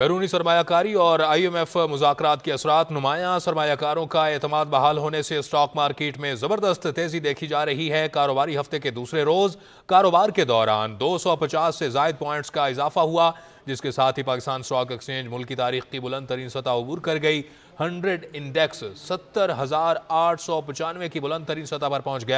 बैरूनी सरमाकारी और I am F मुजात के असरात नुमाया सरमाकारों का अतमाद बहाल होने से स्टॉक मार्केट में ज़बरदस्त तेज़ी देखी जा रही है कारोबारी हफ्ते के दूसरे रोज़ कारोबार के दौरान दो सौ पचास से जायद पॉइंट्स का इजाफा हुआ जिसके साथ ही पाकिस्तान स्टॉक एक्सचेंज मुल्क की तारीख की बुलंद तरीन सतह अबूर कर गई हंड्रेड इंडेक्स सत्तर हज़ार आठ सौ पचानवे की बुलंद तरीन सतह पर पहुँच गया